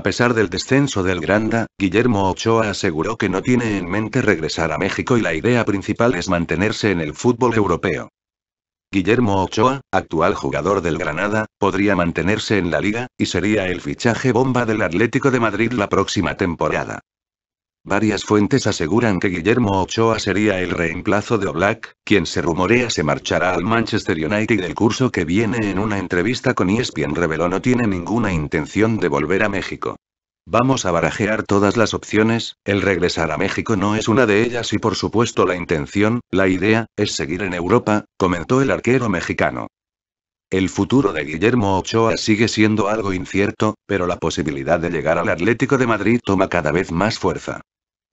A pesar del descenso del Granda, Guillermo Ochoa aseguró que no tiene en mente regresar a México y la idea principal es mantenerse en el fútbol europeo. Guillermo Ochoa, actual jugador del Granada, podría mantenerse en la liga, y sería el fichaje bomba del Atlético de Madrid la próxima temporada. Varias fuentes aseguran que Guillermo Ochoa sería el reemplazo de Oblak, quien se rumorea se marchará al Manchester United El curso que viene en una entrevista con ESPN reveló no tiene ninguna intención de volver a México. Vamos a barajear todas las opciones, el regresar a México no es una de ellas y por supuesto la intención, la idea, es seguir en Europa, comentó el arquero mexicano. El futuro de Guillermo Ochoa sigue siendo algo incierto, pero la posibilidad de llegar al Atlético de Madrid toma cada vez más fuerza.